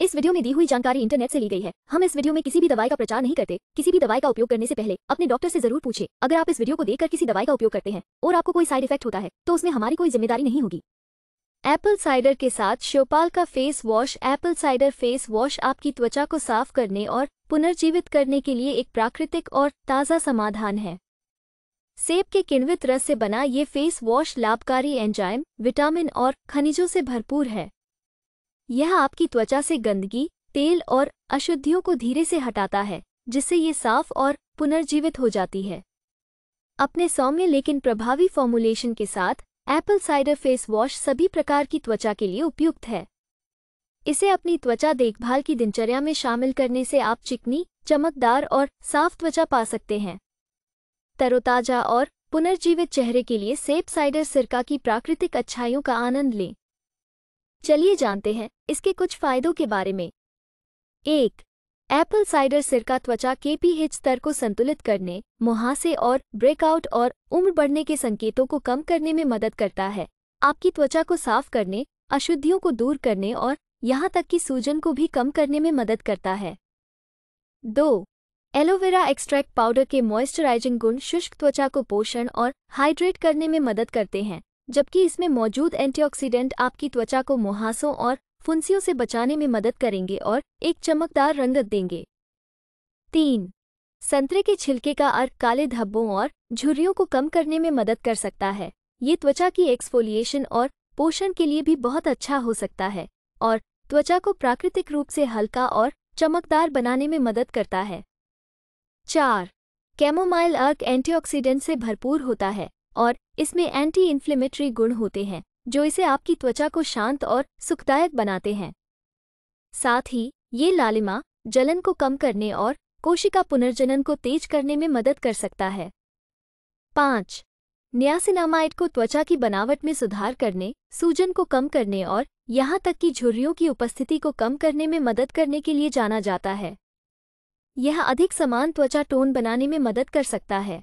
इस वीडियो में दी हुई जानकारी इंटरनेट से ली गई है हम इस वीडियो में किसी भी दवाई का प्रचार नहीं करते किसी भी दवाई का उपयोग करने से पहले अपने डॉक्टर से जरूर पूछे अगर आप इस वीडियो को देखकर किसी दवाई का उपयोग करते हैं और आपको कोई साइड इफेक्ट होता है तो उसमें हमारी कोई जिम्मेदारी नहीं होगी एप्पल साइडर के साथ श्योपाल का face wash apple cider face wash आपकी त्वचा को साफ करने और पुनर्जीवित करने के लिए एक प्राकृतिक और ताज़ा समाधान है सेब के किण्वित रस से बना ये फेस वॉश लाभकारी एंजाइम विटामिन और खनिजों से भरपूर है यह आपकी त्वचा से गंदगी तेल और अशुद्धियों को धीरे से हटाता है जिससे ये साफ और पुनर्जीवित हो जाती है अपने सौम्य लेकिन प्रभावी फॉर्मूलेशन के साथ एप्पल साइडर फेस वॉश सभी प्रकार की त्वचा के लिए उपयुक्त है इसे अपनी त्वचा देखभाल की दिनचर्या में शामिल करने से आप चिकनी चमकदार और साफ त्वचा पा सकते हैं तरोताजा और पुनर्जीवित चेहरे के लिए सेब साइडर सिरका की प्राकृतिक अच्छाइयों का आनंद लें चलिए जानते हैं इसके कुछ फायदों के बारे में एक एप्पल साइडर सिरका त्वचा के पीएच स्तर को संतुलित करने मुहासे और ब्रेकआउट और उम्र बढ़ने के संकेतों को कम करने में मदद करता है आपकी त्वचा को साफ करने अशुद्धियों को दूर करने और यहाँ तक कि सूजन को भी कम करने में मदद करता है दो एलोवेरा एक्सट्रैक्ट पाउडर के मॉइस्चराइजिंग गुण शुष्क त्वचा को पोषण और हाइड्रेट करने में मदद करते हैं जबकि इसमें मौजूद एंटीऑक्सीडेंट आपकी त्वचा को मुहासों और फुंसियों से बचाने में मदद करेंगे और एक चमकदार रंगत देंगे तीन संतरे के छिलके का अर्क काले धब्बों और झुर्रियों को कम करने में मदद कर सकता है ये त्वचा की एक्सफोलिएशन और पोषण के लिए भी बहुत अच्छा हो सकता है और त्वचा को प्राकृतिक रूप से हल्का और चमकदार बनाने में मदद करता है चार कैमोमाइल अर्क एंटीऑक्सीडेंट से भरपूर होता है और इसमें एंटी इन्फ्लेमेटरी गुण होते हैं जो इसे आपकी त्वचा को शांत और सुखदायक बनाते हैं साथ ही ये लालिमा जलन को कम करने और कोशिका पुनर्जनन को तेज करने में मदद कर सकता है पाँच न्यासिनामाइड को त्वचा की बनावट में सुधार करने सूजन को कम करने और यहाँ तक कि झुर्रियों की उपस्थिति को कम करने में मदद करने के लिए जाना जाता है यह अधिक समान त्वचा टोन बनाने में मदद कर सकता है